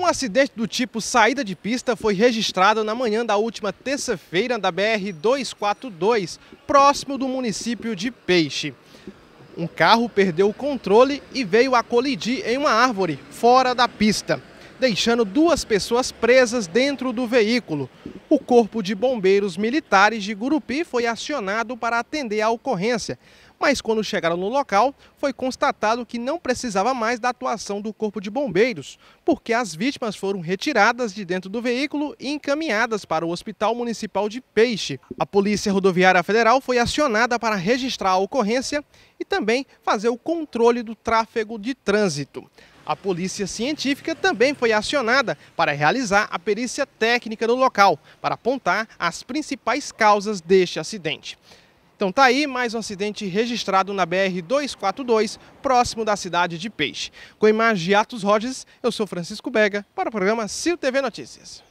Um acidente do tipo saída de pista foi registrado na manhã da última terça-feira da BR-242, próximo do município de Peixe. Um carro perdeu o controle e veio a colidir em uma árvore fora da pista, deixando duas pessoas presas dentro do veículo. O Corpo de Bombeiros Militares de Gurupi foi acionado para atender a ocorrência, mas quando chegaram no local, foi constatado que não precisava mais da atuação do Corpo de Bombeiros, porque as vítimas foram retiradas de dentro do veículo e encaminhadas para o Hospital Municipal de Peixe. A Polícia Rodoviária Federal foi acionada para registrar a ocorrência e também fazer o controle do tráfego de trânsito. A polícia científica também foi acionada para realizar a perícia técnica no local, para apontar as principais causas deste acidente. Então tá aí mais um acidente registrado na BR-242, próximo da cidade de Peixe. Com imagens de Atos Rogers, eu sou Francisco Bega para o programa CIO TV Notícias.